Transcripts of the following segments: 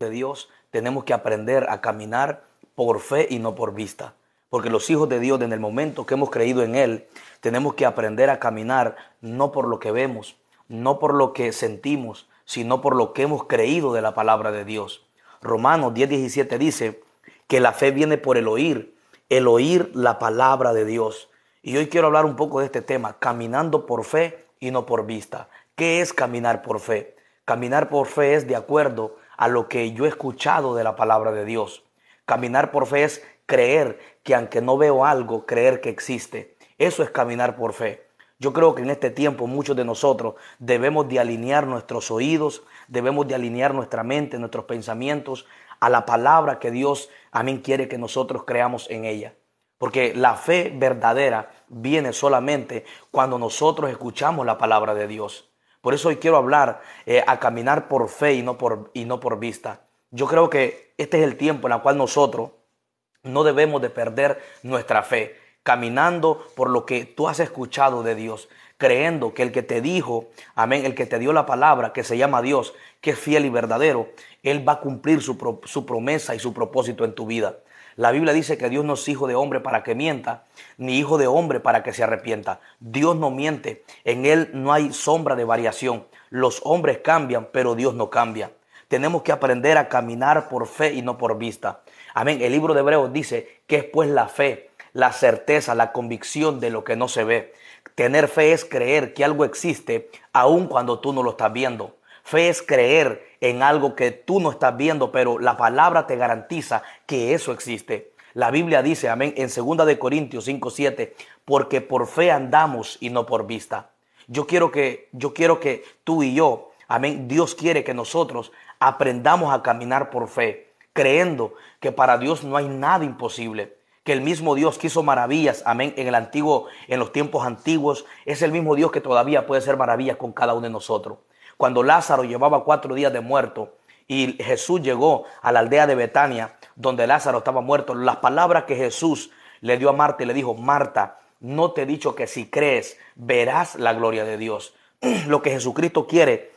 de Dios tenemos que aprender a caminar por fe y no por vista. Porque los hijos de Dios, en el momento que hemos creído en Él, tenemos que aprender a caminar no por lo que vemos, no por lo que sentimos, sino por lo que hemos creído de la palabra de Dios. Romanos 10:17 dice que la fe viene por el oír, el oír la palabra de Dios. Y hoy quiero hablar un poco de este tema, caminando por fe y no por vista. ¿Qué es caminar por fe? Caminar por fe es de acuerdo a lo que yo he escuchado de la palabra de Dios. Caminar por fe es creer que aunque no veo algo, creer que existe. Eso es caminar por fe. Yo creo que en este tiempo muchos de nosotros debemos de alinear nuestros oídos, debemos de alinear nuestra mente, nuestros pensamientos a la palabra que Dios, mí quiere que nosotros creamos en ella. Porque la fe verdadera viene solamente cuando nosotros escuchamos la palabra de Dios. Por eso hoy quiero hablar eh, a caminar por fe y no por, y no por vista. Yo creo que este es el tiempo en el cual nosotros no debemos de perder nuestra fe, caminando por lo que tú has escuchado de Dios, creyendo que el que te dijo, amén, el que te dio la palabra, que se llama Dios, que es fiel y verdadero, Él va a cumplir su, su promesa y su propósito en tu vida. La Biblia dice que Dios no es hijo de hombre para que mienta, ni hijo de hombre para que se arrepienta. Dios no miente, en Él no hay sombra de variación. Los hombres cambian, pero Dios no cambia. Tenemos que aprender a caminar por fe y no por vista. Amén. El libro de Hebreos dice que es pues la fe, la certeza, la convicción de lo que no se ve. Tener fe es creer que algo existe aun cuando tú no lo estás viendo. Fe es creer en algo que tú no estás viendo, pero la palabra te garantiza que eso existe. La Biblia dice, amén, en 2 Corintios 5, 7, porque por fe andamos y no por vista. Yo quiero que, yo quiero que tú y yo, amén, Dios quiere que nosotros aprendamos a caminar por fe, creyendo que para Dios no hay nada imposible que el mismo Dios que hizo maravillas, amén, en el antiguo, en los tiempos antiguos, es el mismo Dios que todavía puede hacer maravillas con cada uno de nosotros cuando Lázaro llevaba cuatro días de muerto y Jesús llegó a la aldea de Betania, donde Lázaro estaba muerto, las palabras que Jesús le dio a Marta y le dijo, Marta, no te he dicho que si crees verás la gloria de Dios. Lo que Jesucristo quiere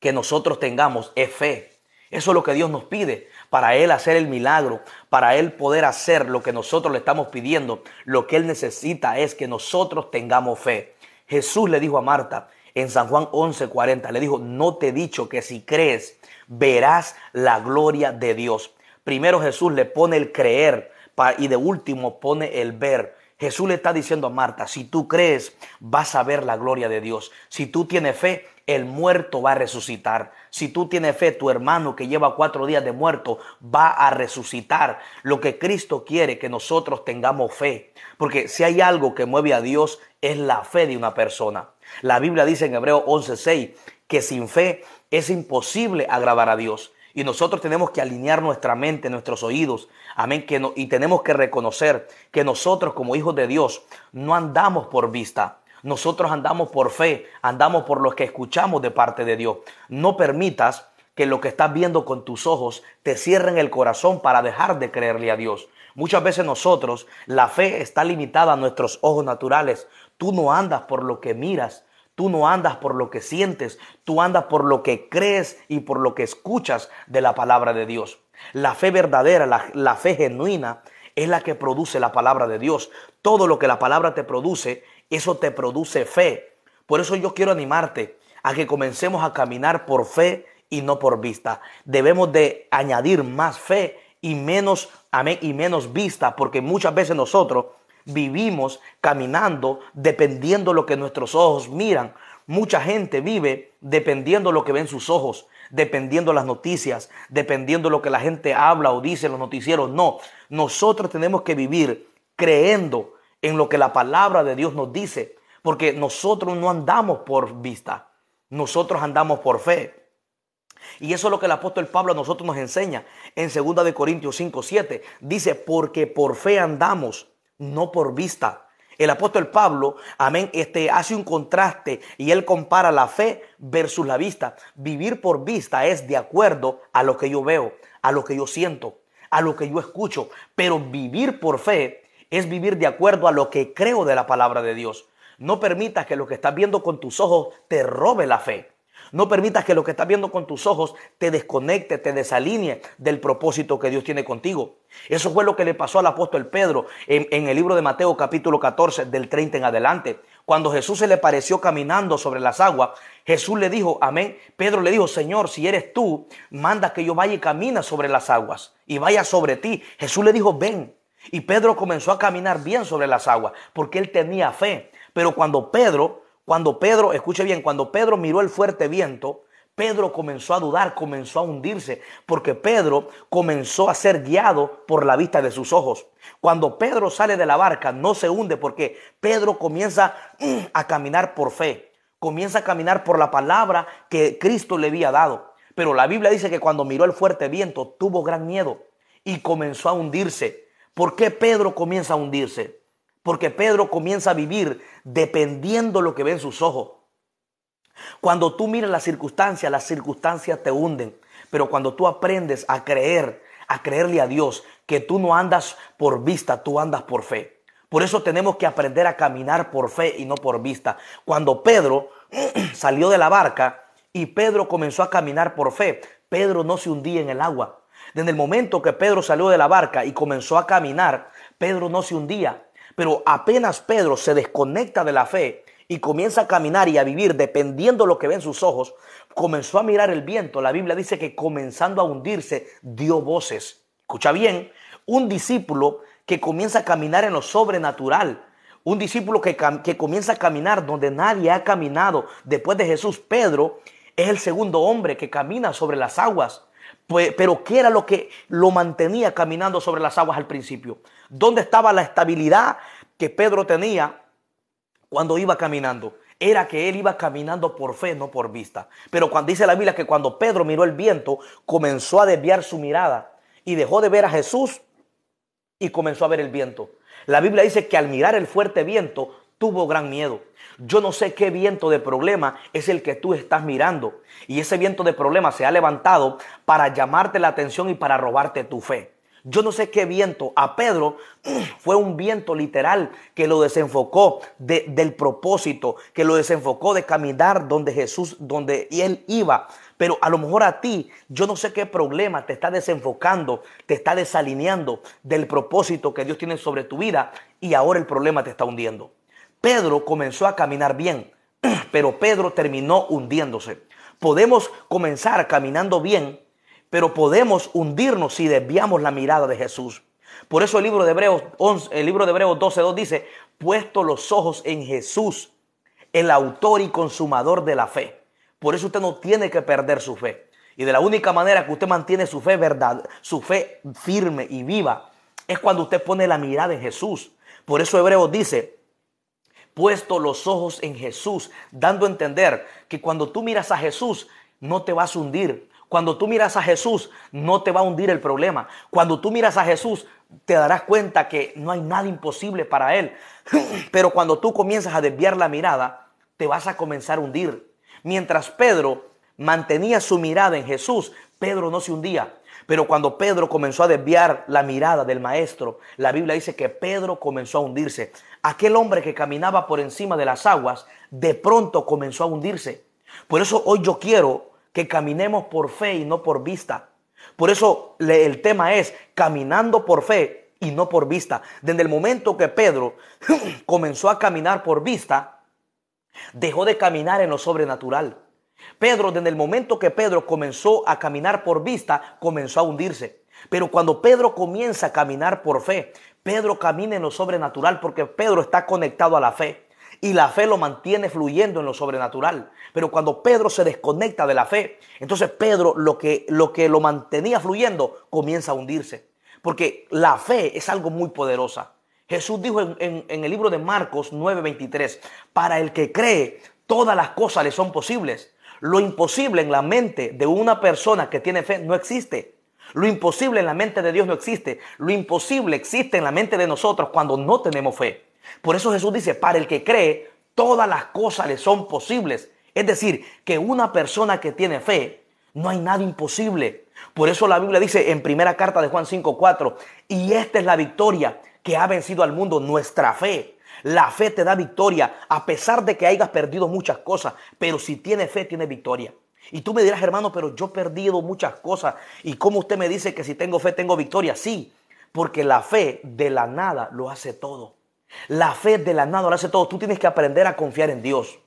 que nosotros tengamos es fe. Eso es lo que Dios nos pide, para Él hacer el milagro, para Él poder hacer lo que nosotros le estamos pidiendo. Lo que Él necesita es que nosotros tengamos fe. Jesús le dijo a Marta, en San Juan 11:40. Le dijo, no te he dicho que si crees verás la gloria de Dios. Primero Jesús le pone el creer y de último pone el ver. Jesús le está diciendo a Marta, si tú crees, vas a ver la gloria de Dios. Si tú tienes fe, el muerto va a resucitar. Si tú tienes fe, tu hermano que lleva cuatro días de muerto va a resucitar. Lo que Cristo quiere que nosotros tengamos fe. Porque si hay algo que mueve a Dios es la fe de una persona. La Biblia dice en Hebreo 11:6 que sin fe es imposible agradar a Dios. Y nosotros tenemos que alinear nuestra mente, nuestros oídos. Amén. Que y tenemos que reconocer que nosotros como hijos de Dios no andamos por vista. Nosotros andamos por fe, andamos por lo que escuchamos de parte de Dios. No permitas que lo que estás viendo con tus ojos te cierren el corazón para dejar de creerle a Dios. Muchas veces nosotros, la fe está limitada a nuestros ojos naturales. Tú no andas por lo que miras, Tú no andas por lo que sientes, tú andas por lo que crees y por lo que escuchas de la palabra de Dios. La fe verdadera, la, fe genuina, es la que produce la palabra de Dios. Todo lo que la palabra te produce, eso te produce fe. Por eso yo quiero animarte a que comencemos a caminar por fe y no por vista. Debemos de añadir más fe y menos amén y menos vista, porque muchas veces nosotros vivimos caminando dependiendo lo que nuestros ojos miran. Mucha gente vive dependiendo lo que ven sus ojos, dependiendo las noticias, dependiendo lo que la gente habla o dice en los noticieros. No, nosotros tenemos que vivir creyendo en lo que la palabra de Dios nos dice, porque nosotros no andamos por vista, nosotros andamos por fe. Y eso es lo que el apóstol Pablo a nosotros nos enseña en 2 Corintios 5, 7. Dice, porque por fe andamos, no por vista. El apóstol Pablo, amén, este, hace un contraste y él compara la fe versus la vista. Vivir por vista es de acuerdo a lo que yo veo, a lo que yo siento, a lo que yo escucho. Pero vivir por fe es vivir de acuerdo a lo que creo de la palabra de Dios. No permitas que lo que estás viendo con tus ojos te robe la fe. No permitas que lo que estás viendo con tus ojos te desconecte, te desalinee del propósito que Dios tiene contigo. Eso fue lo que le pasó al apóstol Pedro en, el libro de Mateo capítulo 14 del 30 en adelante. Cuando Jesús se le pareció caminando sobre las aguas, Jesús le dijo, amén. Pedro le dijo, Señor, si eres tú, manda que yo vaya y camina sobre las aguas y vaya sobre ti. Jesús le dijo, ven. Y Pedro comenzó a caminar bien sobre las aguas porque él tenía fe. Pero cuando Pedro cuando Pedro, escuche bien, cuando Pedro miró el fuerte viento, Pedro comenzó a dudar, comenzó a hundirse, porque Pedro comenzó a ser guiado por la vista de sus ojos. Cuando Pedro sale de la barca, no se hunde porque Pedro comienza mm, a caminar por fe, comienza a caminar por la palabra que Cristo le había dado. Pero la Biblia dice que cuando miró el fuerte viento tuvo gran miedo y comenzó a hundirse. ¿Por qué Pedro comienza a hundirse? Porque Pedro comienza a vivir dependiendo lo que ve en sus ojos. Cuando tú miras las circunstancias, las circunstancias te hunden. Pero cuando tú aprendes a creer, a creerle a Dios, que tú no andas por vista, tú andas por fe. Por eso tenemos que aprender a caminar por fe y no por vista. Cuando Pedro salió de la barca y Pedro comenzó a caminar por fe, Pedro no se hundía en el agua. Desde el momento que Pedro salió de la barca y comenzó a caminar, Pedro no se hundía. Pero apenas Pedro se desconecta de la fe y comienza a caminar y a vivir dependiendo de lo que ven sus ojos, comenzó a mirar el viento. La Biblia dice que comenzando a hundirse, dio voces. Escucha bien, un discípulo que comienza a caminar en lo sobrenatural, un discípulo que, que, comienza a caminar donde nadie ha caminado después de Jesús, Pedro, es el segundo hombre que camina sobre las aguas. Pues, pero ¿qué era lo que lo mantenía caminando sobre las aguas al principio? ¿Dónde estaba la estabilidad que Pedro tenía cuando iba caminando? Era que él iba caminando por fe, no por vista. Pero cuando dice la Biblia que cuando Pedro miró el viento, comenzó a desviar su mirada y dejó de ver a Jesús y comenzó a ver el viento. La Biblia dice que al mirar el fuerte viento, tuvo gran miedo. Yo no sé qué viento de problema es el que tú estás mirando. Y ese viento de problema se ha levantado para llamarte la atención y para robarte tu fe. Yo no sé qué viento. A Pedro mm, fue un viento literal que lo desenfocó del propósito, que lo desenfocó de caminar donde Jesús, donde él iba. Pero a lo mejor a ti, yo no sé qué problema te está desenfocando, te está desalineando del propósito que Dios tiene sobre tu vida y ahora el problema te está hundiendo. Pedro comenzó a caminar bien, pero Pedro terminó hundiéndose. Podemos comenzar caminando bien, pero podemos hundirnos si desviamos la mirada de Jesús. Por eso el libro de Hebreos el libro de Hebreos 12:2 dice, "Puesto los ojos en Jesús, el autor y consumador de la fe." Por eso usted no tiene que perder su fe. Y de la única manera que usted mantiene su fe verdad, su fe firme y viva, es cuando usted pone la mirada en Jesús. Por eso Hebreos dice, puesto los ojos en Jesús, dando a entender que cuando tú miras a Jesús, no te vas a hundir. Cuando tú miras a Jesús, no te va a hundir el problema. Cuando tú miras a Jesús, te darás cuenta que no hay nada imposible para Él. Pero cuando tú comienzas a desviar la mirada, te vas a comenzar a hundir. Mientras Pedro mantenía su mirada en Jesús, Pedro no se hundía. Pero cuando Pedro comenzó a desviar la mirada del maestro, la Biblia dice que Pedro comenzó a hundirse. Aquel hombre que caminaba por encima de las aguas, de pronto comenzó a hundirse. Por eso hoy yo quiero que caminemos por fe y no por vista. Por eso el tema es caminando por fe y no por vista. Desde el momento que Pedro comenzó a caminar por vista, dejó de caminar en lo sobrenatural. Pedro, desde el momento que Pedro comenzó a caminar por vista, comenzó a hundirse. Pero cuando Pedro comienza a caminar por fe, Pedro camina en lo sobrenatural porque Pedro está conectado a la fe. Y la fe lo mantiene fluyendo en lo sobrenatural. Pero cuando Pedro se desconecta de la fe, entonces Pedro lo que lo, que lo mantenía fluyendo comienza a hundirse. Porque la fe es algo muy poderosa. Jesús dijo en, en el libro de Marcos 9:23, para el que cree, todas las cosas le son posibles. Lo imposible en la mente de una persona que tiene fe no existe. Lo imposible en la mente de Dios no existe. Lo imposible existe en la mente de nosotros cuando no tenemos fe. Por eso Jesús dice, para el que cree, todas las cosas le son posibles. Es decir, que una persona que tiene fe, no hay nada imposible. Por eso la Biblia dice en primera carta de Juan 5:4, y esta es la victoria que ha vencido al mundo, nuestra fe. La fe te da victoria, a pesar de que hayas perdido muchas cosas, pero si tienes fe, tienes victoria. Y tú me dirás, hermano, pero yo he perdido muchas cosas. ¿Y cómo usted me dice que si tengo fe, tengo victoria? Sí, porque la fe de la nada lo hace todo. La fe de la nada lo hace todo. Tú tienes que aprender a confiar en Dios.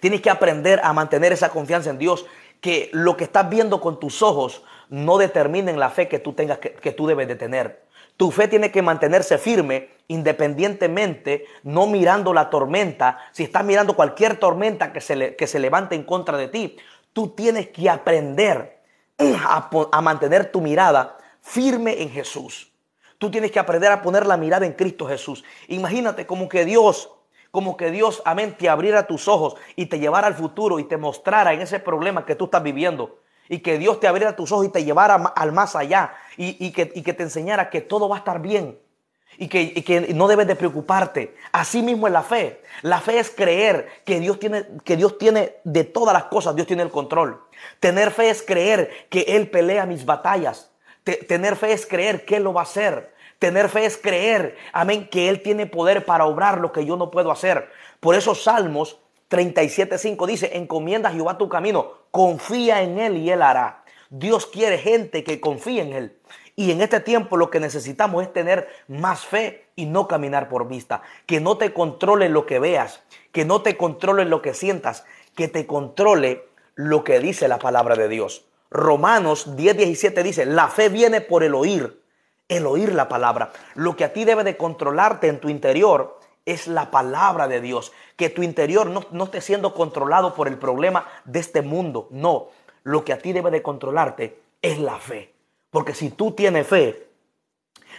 Tienes que aprender a mantener esa confianza en Dios, que lo que estás viendo con tus ojos no determinen la fe que tú tengas que, que tú debes de tener. Tu fe tiene que mantenerse firme independientemente, no mirando la tormenta, si estás mirando cualquier tormenta que se, que se levante en contra de ti, tú tienes que aprender a, mantener tu mirada firme en Jesús. Tú tienes que aprender a poner la mirada en Cristo Jesús. Imagínate como que Dios como que Dios, amén, te abriera tus ojos y te llevara al futuro y te mostrara en ese problema que tú estás viviendo. Y que Dios te abriera tus ojos y te llevara al más allá y, que, y que te enseñara que todo va a estar bien y que, no debes de preocuparte. Así mismo es la fe. La fe es creer que Dios, tiene, que Dios tiene de todas las cosas, Dios tiene el control. Tener fe es creer que Él pelea mis batallas. tener fe es creer que Él lo va a hacer. Tener fe es creer, amén, que Él tiene poder para obrar lo que yo no puedo hacer. Por eso Salmos 37.5 dice, encomienda a Jehová tu camino, confía en Él y Él hará. Dios quiere gente que confíe en Él. Y en este tiempo lo que necesitamos es tener más fe y no caminar por vista. Que no te controle lo que veas, que no te controle lo que sientas, que te controle lo que dice la palabra de Dios. Romanos 17 dice, la fe viene por el oír, el oír la palabra. Lo que a ti debe de controlarte en tu interior es la palabra de Dios. Que tu interior no, no esté siendo controlado por el problema de este mundo. No, lo que a ti debe de controlarte es la fe. Porque si tú tienes fe,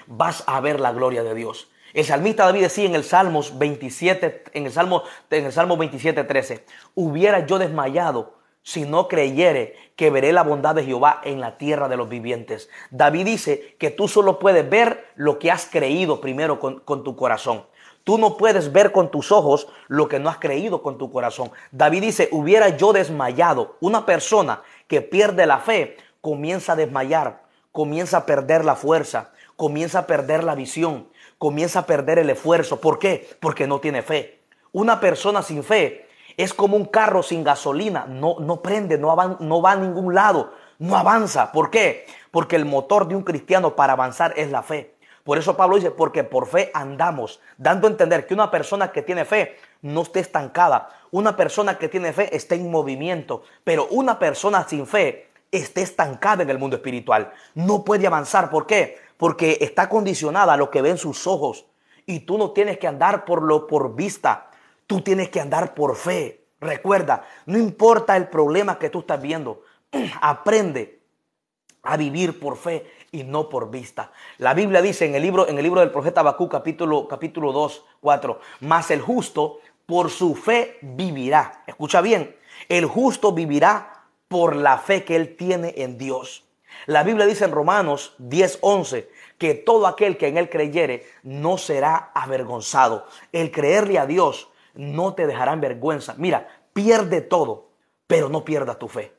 vas a ver la gloria de Dios. El salmista David decía en el Salmos 27, en el Salmo, en el Salmo 27, 13, hubiera yo desmayado si no creyere que veré la bondad de Jehová en la tierra de los vivientes. David dice que tú solo puedes ver lo que has creído primero con tu corazón. Tú no puedes ver con tus ojos lo que no has creído con tu corazón. David dice, hubiera yo desmayado. Una persona que pierde la fe comienza a desmayar comienza a perder la fuerza, comienza a perder la visión, comienza a perder el esfuerzo. ¿Por qué? Porque no tiene fe. Una persona sin fe es como un carro sin gasolina, no, no prende, no, no va a ningún lado, no avanza. ¿Por qué? Porque el motor de un cristiano para avanzar es la fe. Por eso Pablo dice, porque por fe andamos, dando a entender que una persona que tiene fe no esté estancada, una persona que tiene fe está en movimiento, pero una persona sin fe esté estancada en el mundo espiritual. No puede avanzar. ¿Por qué? Porque está condicionada a lo que ven sus ojos. Y tú no tienes que andar por lo por vista. Tú tienes que andar por fe. Recuerda, no importa el problema que tú estás viendo. Aprende a vivir por fe y no por vista. La Biblia dice en el libro, en el libro del profeta Habacuc capítulo, capítulo 2, 4, más el justo por su fe vivirá. Escucha bien, el justo vivirá por la fe que él tiene en Dios. La Biblia dice en Romanos 10:11 que todo aquel que en él creyere no será avergonzado. El creerle a Dios no te dejará en vergüenza. Mira, pierde todo, pero no pierda tu fe.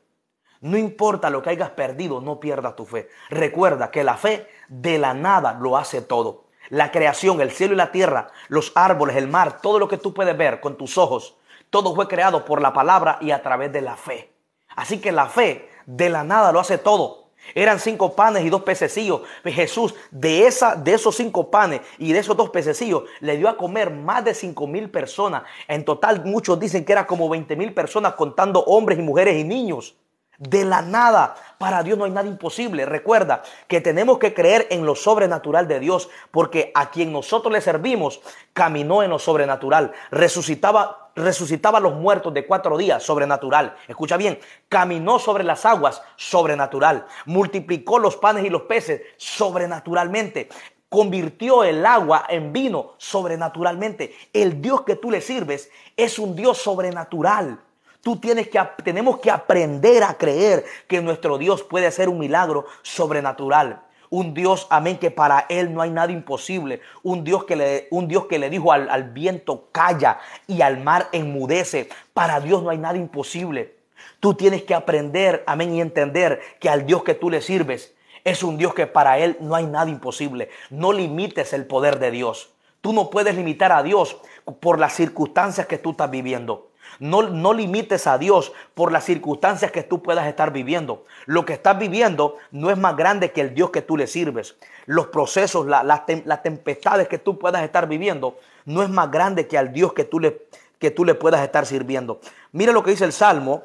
No importa lo que hayas perdido, no pierdas tu fe. Recuerda que la fe de la nada lo hace todo. La creación, el cielo y la tierra, los árboles, el mar, todo lo que tú puedes ver con tus ojos, todo fue creado por la palabra y a través de la fe. Así que la fe de la nada lo hace todo. Eran cinco panes y dos pececillos. Pues Jesús de, esa, de esos cinco panes y de esos dos pececillos le dio a comer más de cinco mil personas. En total muchos dicen que era como veinte mil personas contando hombres y mujeres y niños. De la nada, para Dios no hay nada imposible. Recuerda que tenemos que creer en lo sobrenatural de Dios, porque a quien nosotros le servimos, caminó en lo sobrenatural, resucitaba resucitaba a los muertos de cuatro días, sobrenatural. Escucha bien, caminó sobre las aguas, sobrenatural. Multiplicó los panes y los peces, sobrenaturalmente convirtió el agua en vino sobrenaturalmente. El Dios que tú le sirves es un Dios sobrenatural. Tú tienes que, tenemos que aprender a creer que nuestro Dios puede hacer un milagro sobrenatural un Dios, amén, que para Él no hay nada imposible, un Dios que le, un Dios que le dijo al, al viento calla y al mar enmudece, para Dios no hay nada imposible. Tú tienes que aprender, amén, y entender que al Dios que tú le sirves es un Dios que para Él no hay nada imposible. No limites el poder de Dios. Tú no puedes limitar a Dios por las circunstancias que tú estás viviendo. No, limites a Dios por las circunstancias que tú puedas estar viviendo. Lo que estás viviendo no es más grande que el Dios que tú le sirves. Los procesos, las tempestades que tú puedas estar viviendo no es más grande que al Dios que tú le, que tú le puedas estar sirviendo. Mira lo que dice el Salmo.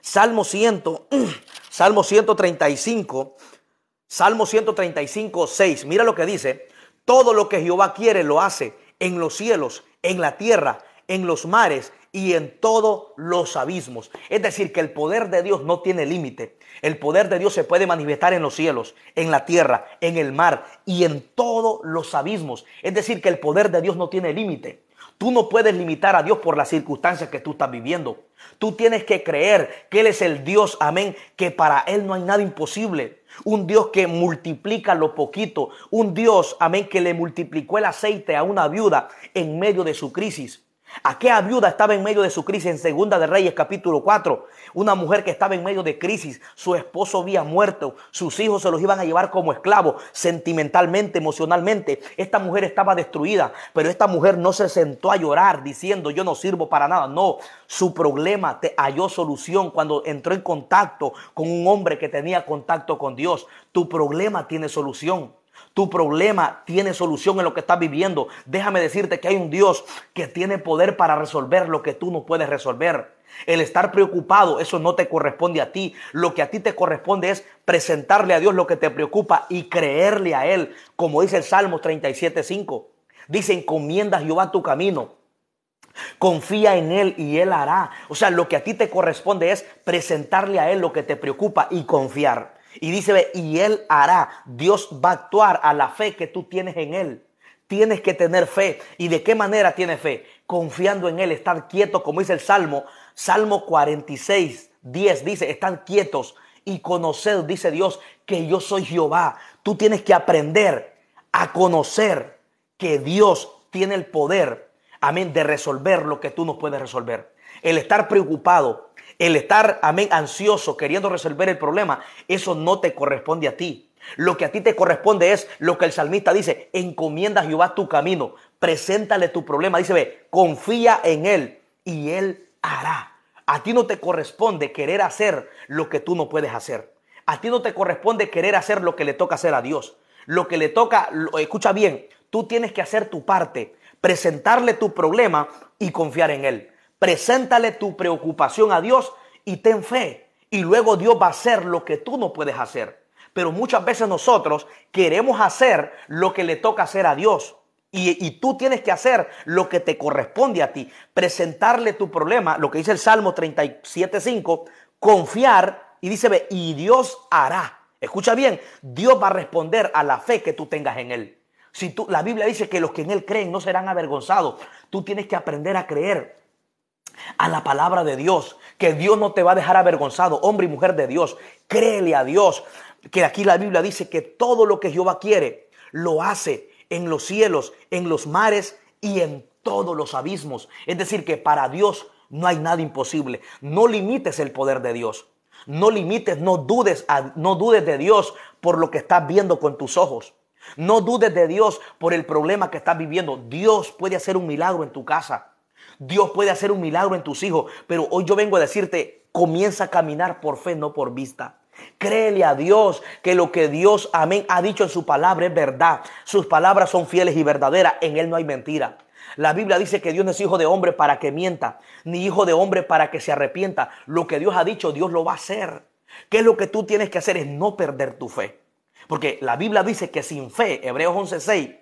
Salmo 100, Salmo 135, Salmo 135, 6. Mira lo que dice. Todo lo que Jehová quiere lo hace en los cielos, en la tierra, en los mares y en todos los abismos. Es decir, que el poder de Dios no tiene límite. El poder de Dios se puede manifestar en los cielos, en la tierra, en el mar y en todos los abismos. Es decir, que el poder de Dios no tiene límite. Tú no puedes limitar a Dios por las circunstancias que tú estás viviendo. Tú tienes que creer que Él es el Dios, amén, que para Él no hay nada imposible. Un Dios que multiplica lo poquito. Un Dios, amén, que le multiplicó el aceite a una viuda en medio de su crisis. Aquella viuda estaba en medio de su crisis en Segunda de Reyes capítulo 4. Una mujer que estaba en medio de crisis. Su esposo había muerto. Sus hijos se los iban a llevar como esclavos sentimentalmente, emocionalmente. Esta mujer estaba destruida. Pero esta mujer no se sentó a llorar diciendo yo no sirvo para nada. No, su problema te halló solución cuando entró en contacto con un hombre que tenía contacto con Dios. Tu problema tiene solución. Tu problema tiene solución en lo que estás viviendo. Déjame decirte que hay un Dios que tiene poder para resolver lo que tú no puedes resolver. El estar preocupado, eso no te corresponde a ti. Lo que a ti te corresponde es presentarle a Dios lo que te preocupa y creerle a Él, como dice el Salmo 37.5. Dice, encomienda a Jehová tu camino. Confía en Él y Él hará. O sea, lo que a ti te corresponde es presentarle a Él lo que te preocupa y confiar. Y dice, y Él hará, Dios va a actuar a la fe que tú tienes en Él. Tienes que tener fe. ¿Y de qué manera tienes fe? Confiando en Él, estar quieto, como dice el Salmo. Salmo 46, 10 dice, están quietos y conocer, dice Dios, que yo soy Jehová. Tú tienes que aprender a conocer que Dios tiene el poder, amén, de resolver lo que tú no puedes resolver. El estar preocupado, el estar, amén, ansioso, queriendo resolver el problema, eso no te corresponde a ti. Lo que a ti te corresponde es lo que el salmista dice, encomienda a Jehová tu camino, preséntale tu problema, dice, ve, confía en Él y Él hará. A ti no te corresponde querer hacer lo que tú no puedes hacer. A ti no te corresponde querer hacer lo que le toca hacer a Dios. Lo que le toca, escucha bien, tú tienes que hacer tu parte, presentarle tu problema y confiar en Él. Preséntale tu preocupación a Dios y ten fe. Y luego Dios va a hacer lo que tú no puedes hacer. Pero muchas veces nosotros queremos hacer lo que le toca hacer a Dios. Y, tú tienes que hacer lo que te corresponde a ti. Presentarle tu problema, lo que dice el Salmo 37.5, confiar y dice, y Dios hará. Escucha bien, Dios va a responder a la fe que tú tengas en Él. Si tú, la Biblia dice que los que en Él creen no serán avergonzados. Tú tienes que aprender a creer a la palabra de Dios, que Dios no te va a dejar avergonzado, hombre y mujer de Dios. Créele a Dios, que aquí la Biblia dice que todo lo que Jehová quiere, lo hace en los cielos, en los mares y en todos los abismos. Es decir, que para Dios no hay nada imposible. No limites el poder de Dios. No limites, no dudes, no dudes de Dios por lo que estás viendo con tus ojos. No dudes de Dios por el problema que estás viviendo. Dios puede hacer un milagro en tu casa. Dios puede hacer un milagro en tus hijos, pero hoy yo vengo a decirte, comienza a caminar por fe, no por vista. Créele a Dios que lo que Dios, amén, ha dicho en su palabra es verdad. Sus palabras son fieles y verdaderas. En Él no hay mentira. La Biblia dice que Dios no es hijo de hombre para que mienta, ni hijo de hombre para que se arrepienta. Lo que Dios ha dicho, Dios lo va a hacer. ¿Qué es lo que tú tienes que hacer? Es no perder tu fe. Porque la Biblia dice que sin fe, Hebreos 11:6,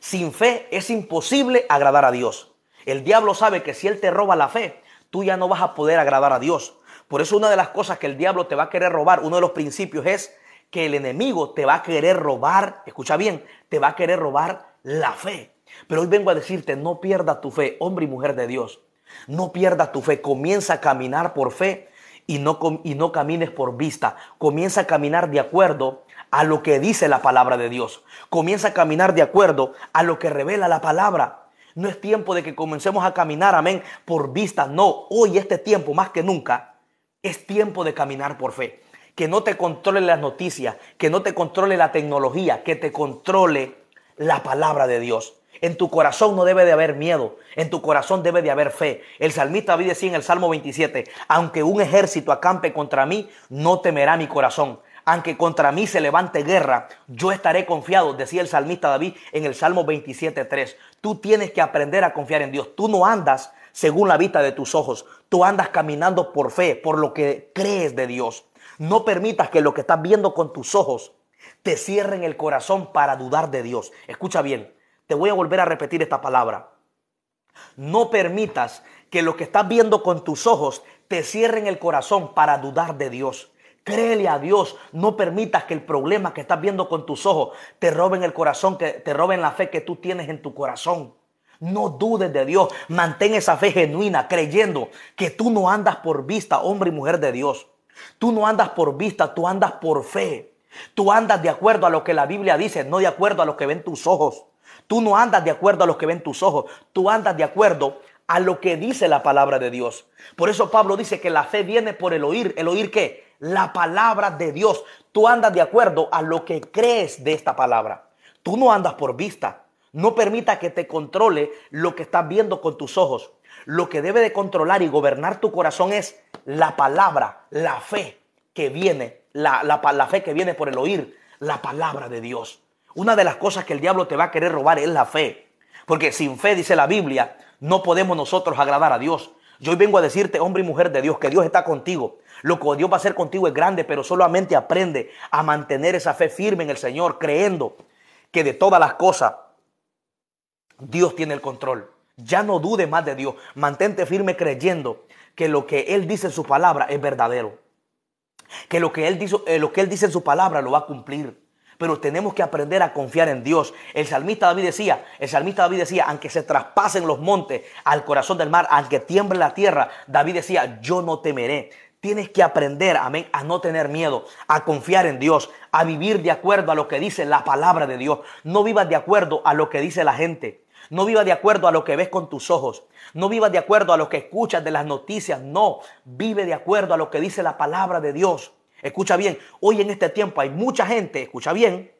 sin fe es imposible agradar a Dios. El diablo sabe que si él te roba la fe, tú ya no vas a poder agradar a Dios. Por eso una de las cosas que el diablo te va a querer robar, uno de los principios es que el enemigo te va a querer robar, escucha bien, te va a querer robar la fe. Pero hoy vengo a decirte, no pierdas tu fe, hombre y mujer de Dios. No pierdas tu fe, comienza a caminar por fe y no, y no camines por vista. Comienza a caminar de acuerdo a lo que dice la palabra de Dios. Comienza a caminar de acuerdo a lo que revela la palabra. No es tiempo de que comencemos a caminar, amén, por vista. No, hoy este tiempo, más que nunca, es tiempo de caminar por fe. Que no te controle las noticias, que no te controle la tecnología, que te controle la palabra de Dios. En tu corazón no debe de haber miedo, en tu corazón debe de haber fe. El salmista David decía en el Salmo 27, aunque un ejército acampe contra mí, no temerá mi corazón. Aunque contra mí se levante guerra, yo estaré confiado, decía el salmista David en el Salmo 27.3. Tú tienes que aprender a confiar en Dios. Tú no andas según la vista de tus ojos. Tú andas caminando por fe, por lo que crees de Dios. No permitas que lo que estás viendo con tus ojos te cierren el corazón para dudar de Dios. Escucha bien, te voy a volver a repetir esta palabra. No permitas que lo que estás viendo con tus ojos te cierren el corazón para dudar de Dios. Créele a Dios. No permitas que el problema que estás viendo con tus ojos te roben el corazón, que te roben la fe que tú tienes en tu corazón. No dudes de Dios. Mantén esa fe genuina, creyendo que tú no andas por vista, hombre y mujer de Dios. Tú no andas por vista, tú andas por fe. Tú andas de acuerdo a lo que la Biblia dice, no de acuerdo a lo que ven tus ojos. Tú no andas de acuerdo a lo que ven tus ojos. Tú andas de acuerdo a lo que dice la palabra de Dios. Por eso Pablo dice que la fe viene por el oír. ¿El oír qué? la palabra de Dios. Tú andas de acuerdo a lo que crees de esta palabra. Tú no andas por vista. No permita que te controle lo que estás viendo con tus ojos. Lo que debe de controlar y gobernar tu corazón es la palabra, la fe que viene, la, fe que viene por el oír la palabra de Dios. Una de las cosas que el diablo te va a querer robar es la fe. Porque sin fe, dice la Biblia, no podemos nosotros agradar a Dios. Yo hoy vengo a decirte, hombre y mujer de Dios, que Dios está contigo. Lo que Dios va a hacer contigo es grande, pero solamente aprende a mantener esa fe firme en el Señor, creyendo que de todas las cosas Dios tiene el control. Ya no dude más de Dios. Mantente firme creyendo que lo que Él dice en su palabra es verdadero. Que lo que Él, dice, eh, lo que él dice en su palabra lo va a cumplir pero tenemos que aprender a confiar en Dios. El salmista David decía, el salmista David decía, aunque se traspasen los montes al corazón del mar, aunque tiemble la tierra, David decía, yo no temeré. Tienes que aprender, amén, a no tener miedo, a confiar en Dios, a vivir de acuerdo a lo que dice la palabra de Dios. No vivas de acuerdo a lo que dice la gente. No vivas de acuerdo a lo que ves con tus ojos. No vivas de acuerdo a lo que escuchas de las noticias. No, vive de acuerdo a lo que dice la palabra de Dios. Escucha bien, hoy en este tiempo hay mucha gente, escucha bien,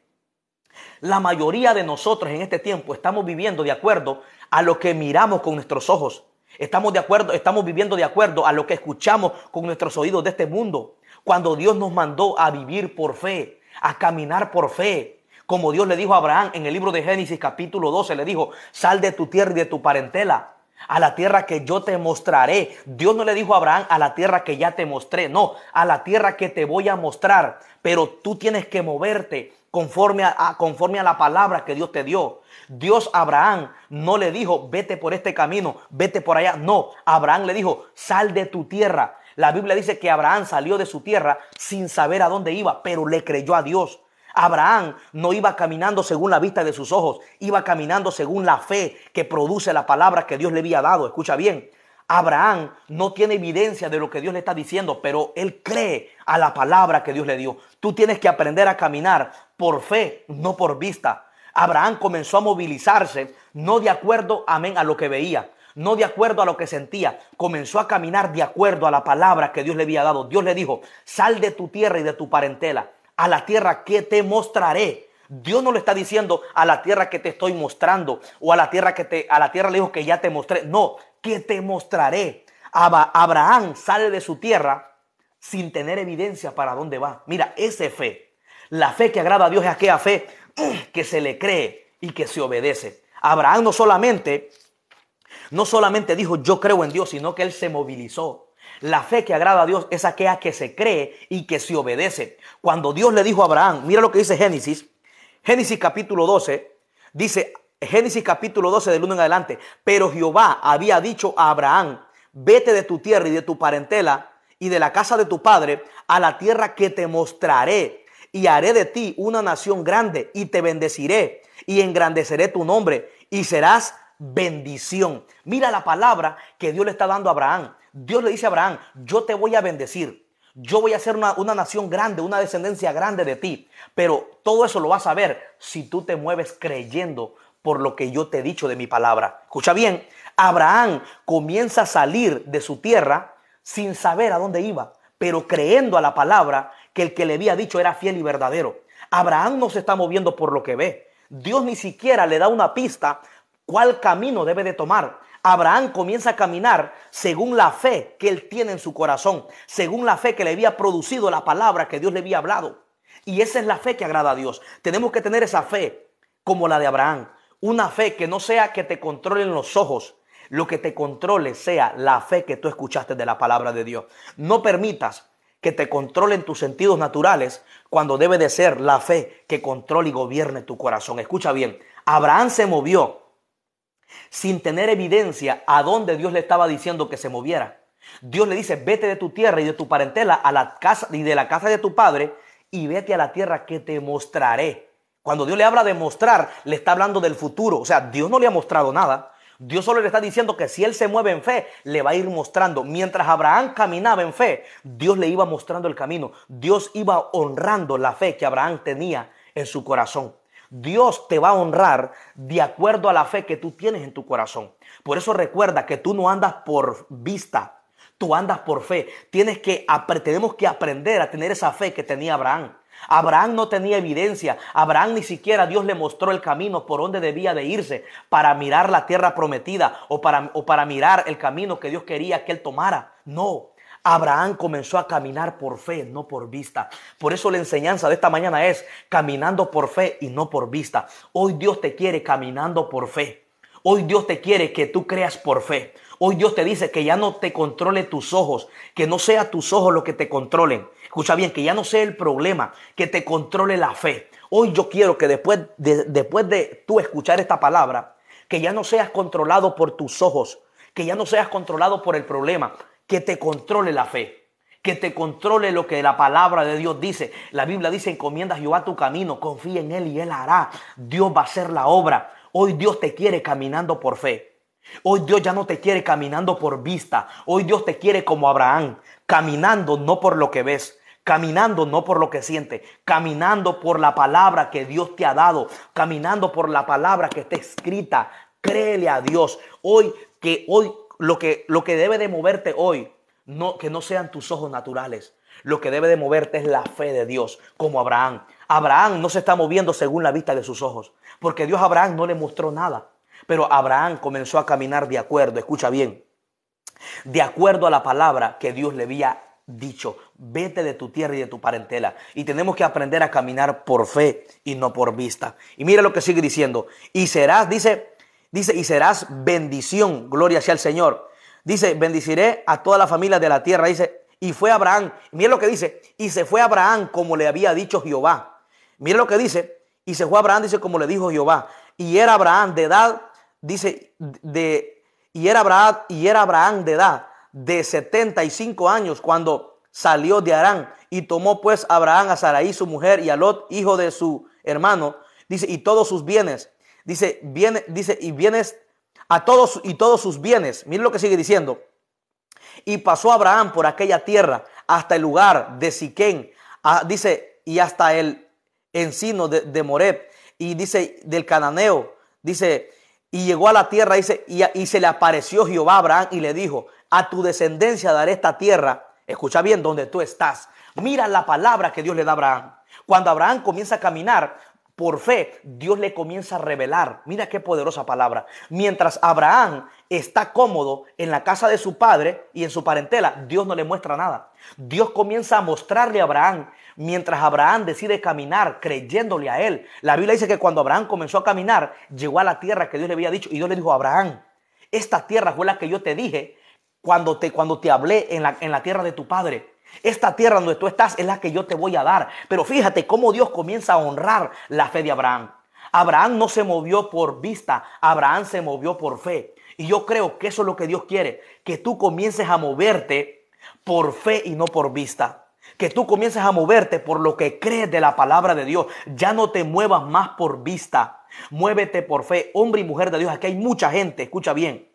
la mayoría de nosotros en este tiempo estamos viviendo de acuerdo a lo que miramos con nuestros ojos. Estamos de acuerdo, estamos viviendo de acuerdo a lo que escuchamos con nuestros oídos de este mundo. Cuando Dios nos mandó a vivir por fe, a caminar por fe, como Dios le dijo a Abraham en el libro de Génesis capítulo 12, le dijo, sal de tu tierra y de tu parentela a la tierra que yo te mostraré. Dios no le dijo a Abraham a la tierra que ya te mostré, no, a la tierra que te voy a mostrar, pero tú tienes que moverte conforme a, conforme a la palabra que Dios te dio. Dios a Abraham no le dijo, vete por este camino, vete por allá. No, Abraham le dijo, sal de tu tierra. La Biblia dice que Abraham salió de su tierra sin saber a dónde iba, pero le creyó a Dios. Abraham no iba caminando según la vista de sus ojos, iba caminando según la fe que produce la palabra que Dios le había dado. Escucha bien, Abraham no tiene evidencia de lo que Dios le está diciendo, pero él cree a la palabra que Dios le dio. Tú tienes que aprender a caminar por fe, no por vista. Abraham comenzó a movilizarse, no de acuerdo, amén, a lo que veía, no de acuerdo a lo que sentía, comenzó a caminar de acuerdo a la palabra que Dios le había dado. Dios le dijo, sal de tu tierra y de tu parentela a la tierra que te mostraré. Dios no le está diciendo a la tierra que te estoy mostrando o a la tierra que te, a la tierra le dijo que ya te mostré. No, que te mostraré. Abraham sale de su tierra sin tener evidencia para dónde va. Mira, esa fe. La fe que agrada a Dios es aquella fe mm, que se le cree y que se obedece. Abraham no solamente, no solamente dijo yo creo en Dios, sino que él se movilizó. La fe que agrada a Dios es aquella que se cree y que se obedece. Cuando Dios le dijo a Abraham, mira lo que dice Génesis, Génesis capítulo 12, dice Génesis capítulo 12 del 1 en adelante, pero Jehová había dicho a Abraham, vete de tu tierra y de tu parentela y de la casa de tu padre a la tierra que te mostraré y haré de ti una nación grande y te bendeciré y engrandeceré tu nombre y serás bendición. Mira la palabra que Dios le está dando a Abraham. Dios le dice a Abraham, yo te voy a bendecir, yo voy a ser una, nación grande, una descendencia grande de ti. Pero todo eso lo vas a ver si tú te mueves creyendo por lo que yo te he dicho de mi palabra. Escucha bien, Abraham comienza a salir de su tierra sin saber a dónde iba, pero creyendo a la palabra que el que le había dicho era fiel y verdadero. Abraham no se está moviendo por lo que ve. Dios ni siquiera le da una pista cuál camino debe de tomar. Abraham comienza a caminar según la fe que él tiene en su corazón, según la fe que le había producido la palabra que Dios le había hablado. Y esa es la fe que agrada a Dios. Tenemos que tener esa fe como la de Abraham. Una fe que no sea que te controlen los ojos, lo que te controle sea la fe que tú escuchaste de la palabra de Dios. No permitas que te controlen tus sentidos naturales cuando debe de ser la fe que controle y gobierne tu corazón. Escucha bien, Abraham se movió sin tener evidencia a dónde Dios le estaba diciendo que se moviera. Dios le dice, vete de tu tierra y de tu parentela a la casa y de la casa de tu padre y vete a la tierra que te mostraré. Cuando Dios le habla de mostrar, le está hablando del futuro. O sea, Dios no le ha mostrado nada. Dios solo le está diciendo que si él se mueve en fe, le va a ir mostrando. Mientras Abraham caminaba en fe, Dios le iba mostrando el camino. Dios iba honrando la fe que Abraham tenía en su corazón. Dios te va a honrar de acuerdo a la fe que tú tienes en tu corazón. Por eso recuerda que tú no andas por vista, tú andas por fe. Tienes que, tenemos que aprender a tener esa fe que tenía Abraham. Abraham no tenía evidencia, Abraham ni siquiera Dios le mostró el camino por donde debía de irse para mirar la tierra prometida o para, o para mirar el camino que Dios quería que él tomara. No, Abraham comenzó a caminar por fe, no por vista. Por eso la enseñanza de esta mañana es caminando por fe y no por vista. Hoy Dios te quiere caminando por fe. Hoy Dios te quiere que tú creas por fe. Hoy Dios te dice que ya no te controle tus ojos, que no sea tus ojos lo que te controlen. Escucha bien, que ya no sea el problema, que te controle la fe. Hoy yo quiero que después de, después de tú escuchar esta palabra, que ya no seas controlado por tus ojos, que ya no seas controlado por el problema, que te controle la fe que te controle lo que la palabra de Dios dice. La Biblia dice, encomienda a Jehová tu camino, confía en Él y Él hará. Dios va a hacer la obra. Hoy Dios te quiere caminando por fe. Hoy Dios ya no te quiere caminando por vista. Hoy Dios te quiere como Abraham, caminando no por lo que ves. Caminando no por lo que siente, caminando por la palabra que Dios te ha dado, caminando por la palabra que está escrita. Créele a Dios. Hoy que hoy lo que, lo que debe de moverte hoy, no, que no sean tus ojos naturales. Lo que debe de moverte es la fe de Dios, como Abraham. Abraham no se está moviendo según la vista de sus ojos, porque Dios a Abraham no le mostró nada. Pero Abraham comenzó a caminar de acuerdo, escucha bien, de acuerdo a la palabra que Dios le había dicho, vete de tu tierra y de tu parentela. Y tenemos que aprender a caminar por fe y no por vista. Y mira lo que sigue diciendo. Y serás, dice, Dice, y serás bendición, gloria sea al Señor. Dice, bendiciré a toda la familia de la tierra. Dice, y fue Abraham. mire lo que dice, y se fue Abraham como le había dicho Jehová. mire lo que dice, y se fue Abraham, dice, como le dijo Jehová. Y era Abraham de edad, dice, de, y era Abraham, y era Abraham de edad de 75 años cuando salió de Arán. Y tomó pues Abraham a Sarai, su mujer, y a Lot, hijo de su hermano, dice, y todos sus bienes Dice, viene, dice, y vienes a todos y todos sus bienes. Mira lo que sigue diciendo. Y pasó Abraham por aquella tierra hasta el lugar de Siquén, dice, y hasta el encino de, de, Moreb, y dice, del cananeo, dice, y llegó a la tierra, dice, y, y se le apareció Jehová a Abraham y le dijo, a tu descendencia daré esta tierra, escucha bien, donde tú estás. Mira la palabra que Dios le da a Abraham. Cuando Abraham comienza a caminar, por fe, Dios le comienza a revelar. Mira qué poderosa palabra. Mientras Abraham está cómodo en la casa de su padre y en su parentela, Dios no le muestra nada. Dios comienza a mostrarle a Abraham mientras Abraham decide caminar creyéndole a él. La Biblia dice que cuando Abraham comenzó a caminar, llegó a la tierra que Dios le había dicho y Dios le dijo a Abraham, esta tierra fue la que yo te dije cuando te, cuando te hablé en la, en la tierra de tu padre. Esta tierra donde tú estás es la que yo te voy a dar. Pero fíjate cómo Dios comienza a honrar la fe de Abraham. Abraham no se movió por vista, Abraham se movió por fe. Y yo creo que eso es lo que Dios quiere, que tú comiences a moverte por fe y no por vista. Que tú comiences a moverte por lo que crees de la palabra de Dios. Ya no te muevas más por vista. Muévete por fe, hombre y mujer de Dios. Aquí hay mucha gente, escucha bien,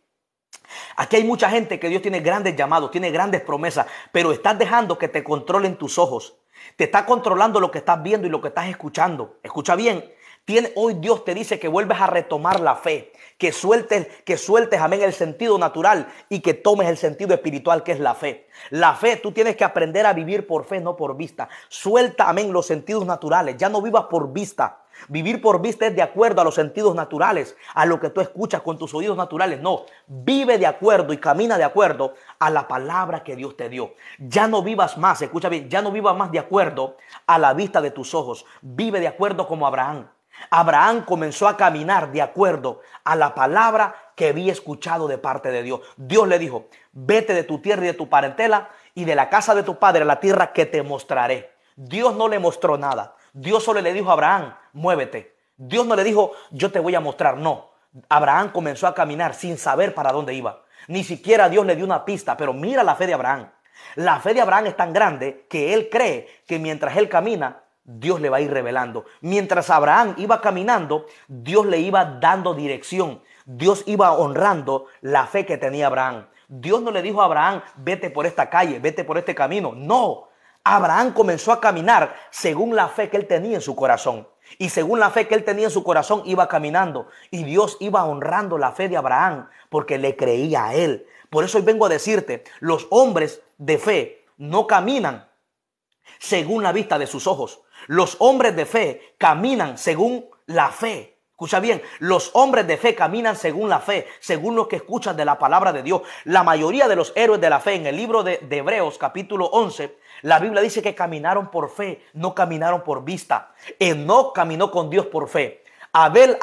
Aquí hay mucha gente que Dios tiene grandes llamados, tiene grandes promesas, pero estás dejando que te controlen tus ojos. Te está controlando lo que estás viendo y lo que estás escuchando. Escucha bien. hoy Dios te dice que vuelves a retomar la fe, que sueltes, que sueltes, amén, el sentido natural y que tomes el sentido espiritual que es la fe. La fe, tú tienes que aprender a vivir por fe, no por vista. Suelta, amén, los sentidos naturales. Ya no vivas por vista. Vivir por vista es de acuerdo a los sentidos naturales, a lo que tú escuchas con tus oídos naturales. No, vive de acuerdo y camina de acuerdo a la palabra que Dios te dio. Ya no vivas más, escucha bien, ya no vivas más de acuerdo a la vista de tus ojos. Vive de acuerdo como Abraham. Abraham comenzó a caminar de acuerdo a la palabra que había escuchado de parte de Dios. Dios le dijo, vete de tu tierra y de tu parentela y de la casa de tu padre a la tierra que te mostraré. Dios no le mostró nada. Dios solo le dijo a Abraham, muévete. Dios no le dijo, yo te voy a mostrar. No. Abraham comenzó a caminar sin saber para dónde iba. Ni siquiera Dios le dio una pista, pero mira la fe de Abraham. La fe de Abraham es tan grande que él cree que mientras él camina, Dios le va a ir revelando. Mientras Abraham iba caminando, Dios le iba dando dirección. Dios iba honrando la fe que tenía Abraham. Dios no le dijo a Abraham, vete por esta calle, vete por este camino. No, Abraham comenzó a caminar según la fe que él tenía en su corazón. Y según la fe que él tenía en su corazón, iba caminando. Y Dios iba honrando la fe de Abraham porque le creía a él. Por eso hoy vengo a decirte, los hombres de fe no caminan según la vista de sus ojos. Los hombres de fe caminan según la fe Escucha bien, los hombres de fe caminan según la fe, según lo que escuchan de la palabra de Dios. La mayoría de los héroes de la fe en el libro de, Hebreos capítulo 11, la Biblia dice que caminaron por fe, no caminaron por vista. Enoch caminó con Dios por fe. Abel,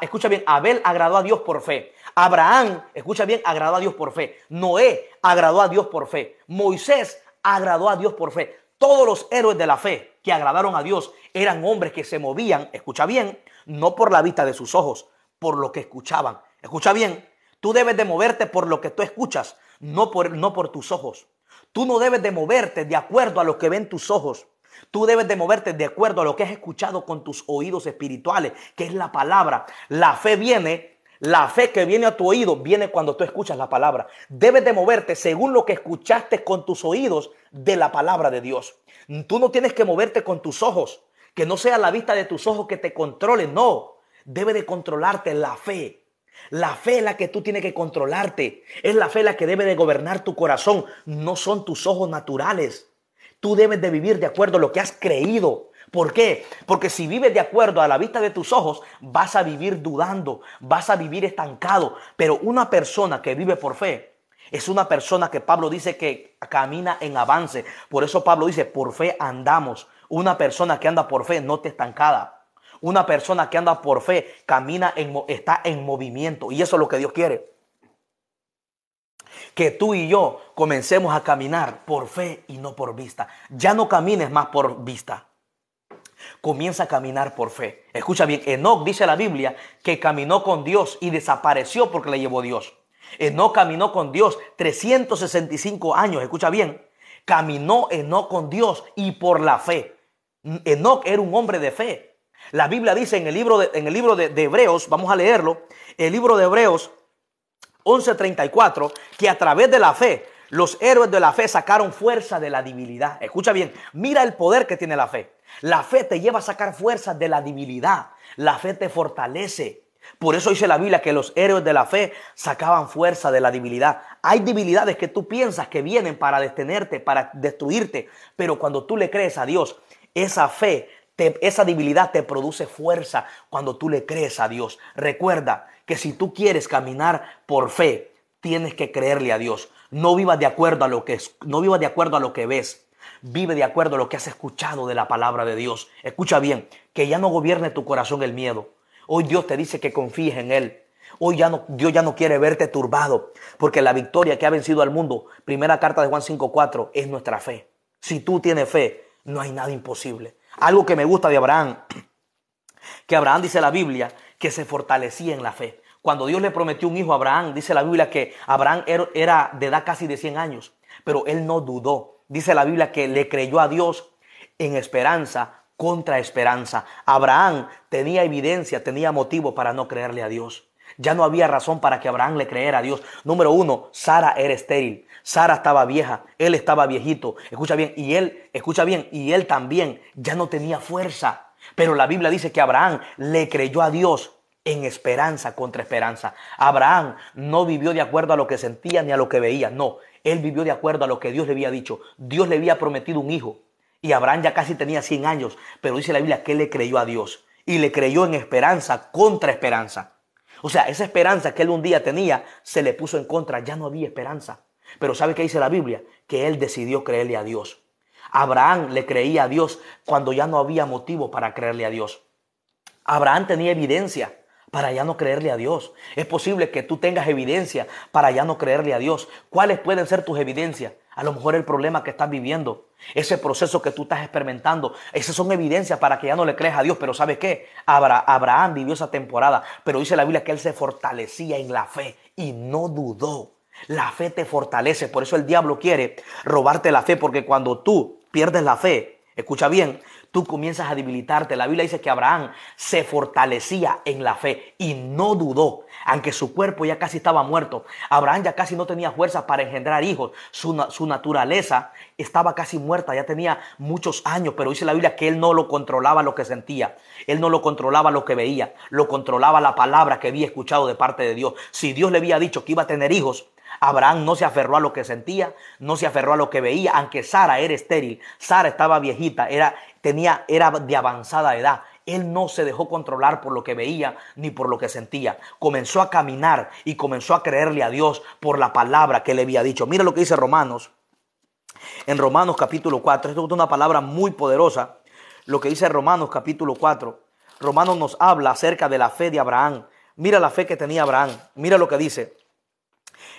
escucha bien, Abel agradó a Dios por fe. Abraham, escucha bien, agradó a Dios por fe. Noé agradó a Dios por fe. Moisés agradó a Dios por fe. Todos los héroes de la fe que agradaron a Dios eran hombres que se movían, escucha bien, no por la vista de sus ojos, por lo que escuchaban. Escucha bien, tú debes de moverte por lo que tú escuchas, no por, no por tus ojos. Tú no debes de moverte de acuerdo a lo que ven tus ojos. Tú debes de moverte de acuerdo a lo que has escuchado con tus oídos espirituales, que es la palabra. La fe viene la fe que viene a tu oído viene cuando tú escuchas la palabra. Debes de moverte según lo que escuchaste con tus oídos de la palabra de Dios. Tú no tienes que moverte con tus ojos. Que no sea la vista de tus ojos que te controle. No, debe de controlarte la fe. La fe es la que tú tienes que controlarte. Es la fe la que debe de gobernar tu corazón. No son tus ojos naturales. Tú debes de vivir de acuerdo a lo que has creído. ¿Por qué? Porque si vives de acuerdo a la vista de tus ojos, vas a vivir dudando, vas a vivir estancado. Pero una persona que vive por fe, es una persona que Pablo dice que camina en avance. Por eso Pablo dice, por fe andamos. Una persona que anda por fe no te estancada. Una persona que anda por fe camina en, está en movimiento. Y eso es lo que Dios quiere. Que tú y yo comencemos a caminar por fe y no por vista. Ya no camines más por vista comienza a caminar por fe. Escucha bien, Enoch dice la Biblia que caminó con Dios y desapareció porque le llevó Dios. Enoch caminó con Dios 365 años, escucha bien. Caminó Enoch con Dios y por la fe. Enoch era un hombre de fe. La Biblia dice en el libro de, en el libro de, de Hebreos, vamos a leerlo, el libro de Hebreos 11:34, que a través de la fe los héroes de la fe sacaron fuerza de la debilidad. Escucha bien, mira el poder que tiene la fe. La fe te lleva a sacar fuerza de la debilidad. La fe te fortalece. Por eso dice la Biblia que los héroes de la fe sacaban fuerza de la debilidad. Hay debilidades que tú piensas que vienen para detenerte, para destruirte, pero cuando tú le crees a Dios, esa fe, esa debilidad te produce fuerza cuando tú le crees a Dios. Recuerda que si tú quieres caminar por fe, tienes que creerle a Dios. No vivas de acuerdo a lo que, no de acuerdo a lo que ves. Vive de acuerdo a lo que has escuchado de la palabra de Dios. Escucha bien, que ya no gobierne tu corazón el miedo. Hoy Dios te dice que confíes en Él. Hoy ya no, Dios ya no quiere verte turbado, porque la victoria que ha vencido al mundo, primera carta de Juan 5.4, es nuestra fe. Si tú tienes fe, no hay nada imposible. Algo que me gusta de Abraham, que Abraham dice la Biblia, que se fortalecía en la fe. Cuando Dios le prometió un hijo a Abraham, dice la Biblia que Abraham er-, era de edad casi de 100 años, pero él no dudó. Dice la Biblia que le creyó a Dios en esperanza contra esperanza. Abraham tenía evidencia, tenía motivo para no creerle a Dios. Ya no había razón para que Abraham le creyera a Dios. Número uno, Sara era estéril. Sara estaba vieja, él estaba viejito. Escucha bien, y él, escucha bien, y él también ya no tenía fuerza. Pero la Biblia dice que Abraham le creyó a Dios en esperanza contra esperanza. Abraham no vivió de acuerdo a lo que sentía ni a lo que veía, no, él vivió de acuerdo a lo que Dios le había dicho. Dios le había prometido un hijo y Abraham ya casi tenía 100 años, pero dice la Biblia que él le creyó a Dios y le creyó en esperanza contra esperanza. O sea, esa esperanza que él un día tenía se le puso en contra, ya no había esperanza. Pero ¿sabe qué dice la Biblia? Que él decidió creerle a Dios. Abraham le creía a Dios cuando ya no había motivo para creerle a Dios. Abraham tenía evidencia para ya no creerle a Dios. Es posible que tú tengas evidencia para ya no creerle a Dios. ¿Cuáles pueden ser tus evidencias? A lo mejor el problema que estás viviendo, ese proceso que tú estás experimentando, esas son evidencias para que ya no le creas a Dios. Pero ¿sabes qué? Abraham vivió esa temporada, pero dice la Biblia que él se fortalecía en la fe y no dudó. La fe te fortalece, por eso el diablo quiere robarte la fe, porque cuando tú pierdes la fe, escucha bien, tú comienzas a debilitarte. La Biblia dice que Abraham se fortalecía en la fe y no dudó, aunque su cuerpo ya casi estaba muerto. Abraham ya casi no tenía fuerza para engendrar hijos. Su, su naturaleza estaba casi muerta, ya tenía muchos años, pero dice la Biblia que él no lo controlaba lo que sentía, él no lo controlaba lo que veía, lo controlaba la palabra que había escuchado de parte de Dios. Si Dios le había dicho que iba a tener hijos, Abraham no se aferró a lo que sentía, no se aferró a lo que veía, aunque Sara era estéril, Sara estaba viejita, era, tenía, era de avanzada edad. Él no se dejó controlar por lo que veía ni por lo que sentía. Comenzó a caminar y comenzó a creerle a Dios por la palabra que le había dicho. Mira lo que dice Romanos. En Romanos capítulo 4, esto es una palabra muy poderosa. Lo que dice Romanos capítulo 4. Romanos nos habla acerca de la fe de Abraham. Mira la fe que tenía Abraham. Mira lo que dice.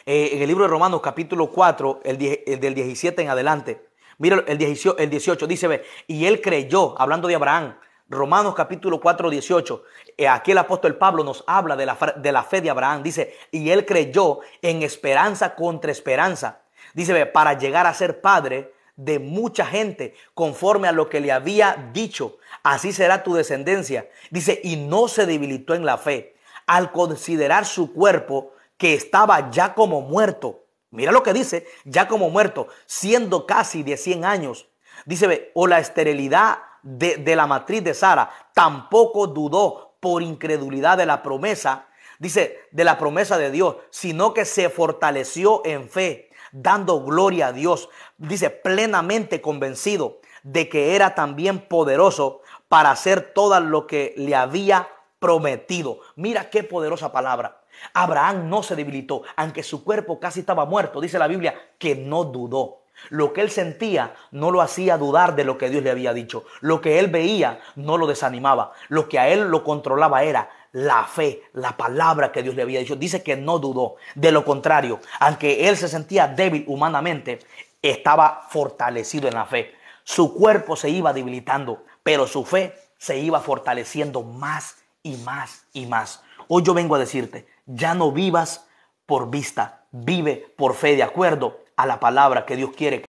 Eh, en el libro de Romanos capítulo 4, el, del 17 en adelante. Mira el 18, el dice, y él creyó, hablando de Abraham, Romanos capítulo 4, 18, eh, aquí el apóstol Pablo nos habla de la, de la fe de Abraham, dice, y él creyó en esperanza contra esperanza, dice, para llegar a ser padre de mucha gente, conforme a lo que le había dicho, así será tu descendencia, dice, y no se debilitó en la fe, al considerar su cuerpo que estaba ya como muerto Mira lo que dice, ya como muerto, siendo casi de 100 años. Dice, o la esterilidad de la matriz de Sara, tampoco dudó por incredulidad de la promesa, dice, de la promesa de Dios, sino que se fortaleció en fe, dando gloria a Dios. Dice, plenamente convencido de que era también poderoso para hacer todo lo que le había prometido. Mira qué poderosa palabra. Abraham no se debilitó, aunque su cuerpo casi estaba muerto, dice la Biblia, que no dudó. Lo que él sentía no lo hacía dudar de lo que Dios le había dicho. Lo que él veía no lo desanimaba. Lo que a él lo controlaba era la fe, la palabra que Dios le había dicho. Dice que no dudó. De lo contrario, aunque él se sentía débil humanamente, estaba fortalecido en la fe. Su cuerpo se iba debilitando, pero su fe se iba fortaleciendo más y más y más. Hoy yo vengo a decirte, ya no vivas por vista, vive por fe de acuerdo a la palabra que Dios quiere.